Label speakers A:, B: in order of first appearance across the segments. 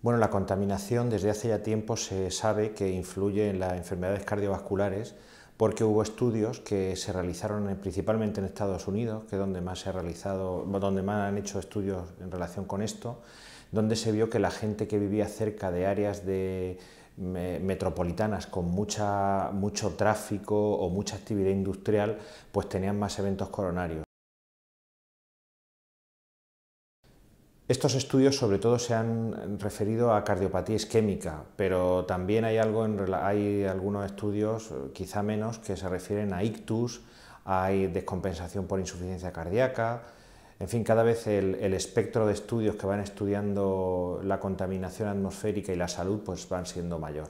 A: Bueno, la contaminación desde hace ya tiempo se sabe que influye en las enfermedades cardiovasculares porque hubo estudios que se realizaron principalmente en Estados Unidos, que es donde más se ha realizado, donde más han hecho estudios en relación con esto, donde se vio que la gente que vivía cerca de áreas de metropolitanas con mucha, mucho tráfico o mucha actividad industrial, pues tenían más eventos coronarios. Estos estudios sobre todo se han referido a cardiopatía isquémica, pero también hay, algo hay algunos estudios, quizá menos, que se refieren a ictus, hay descompensación por insuficiencia cardíaca, en fin, cada vez el, el, espectro de estudios que van estudiando la contaminación atmosférica y la salud pues van siendo mayor.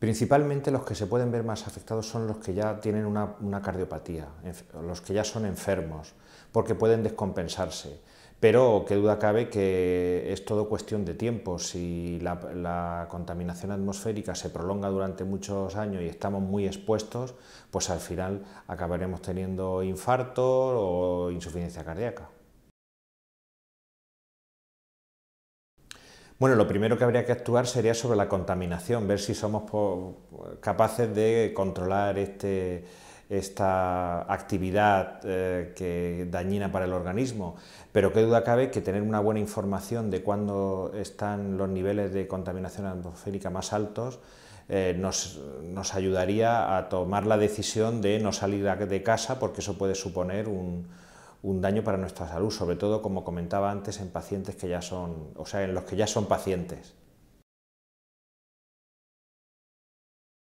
A: Principalmente los que se pueden ver más afectados son los que ya tienen una, cardiopatía, los que ya son enfermos, porque pueden descompensarse. Pero qué duda cabe que es todo cuestión de tiempo. Si la, la, contaminación atmosférica se prolonga durante muchos años y estamos muy expuestos, pues al final acabaremos teniendo infarto o insuficiencia cardíaca. Bueno, lo primero que habría que actuar sería sobre la contaminación, ver si somos capaces de controlar este, esta actividad eh, que dañina para el organismo. Pero qué duda cabe que tener una buena información de cuándo están los niveles de contaminación atmosférica más altos eh, nos, nos, ayudaría a tomar la decisión de no salir de casa porque eso puede suponer un, un daño para nuestra salud, sobre todo como comentaba antes en pacientes que ya son, o sea, en los que ya son pacientes.